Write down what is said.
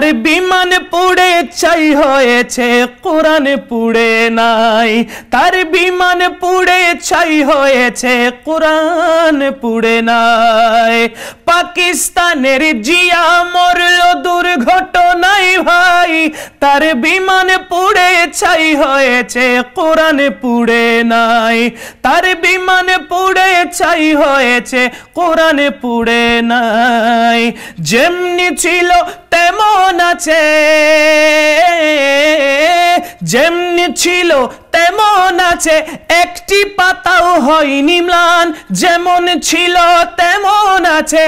আর বিমান পুড়ে চাই হয়েছে কোরআন পুড়ে নাই তার বিমান পুড়ে ছাই হয়েছে কোরআন পুড়ে নাই পাকিস্তানের জিয়া মরল দুর্ঘটনাই ভাই তার বিমান পুড়ে ছাই হয়েছে কোরআন পুড়ে নাই তার বিমান পুড়ে ছাই হয়েছে কোরআন পুড়ে নাই যেমনি ছিল যেমন আছে যেমনি ছিল তেমন আছে একটি পাতাও হয়নি ম্লান যেমন ছিল তেমন আছে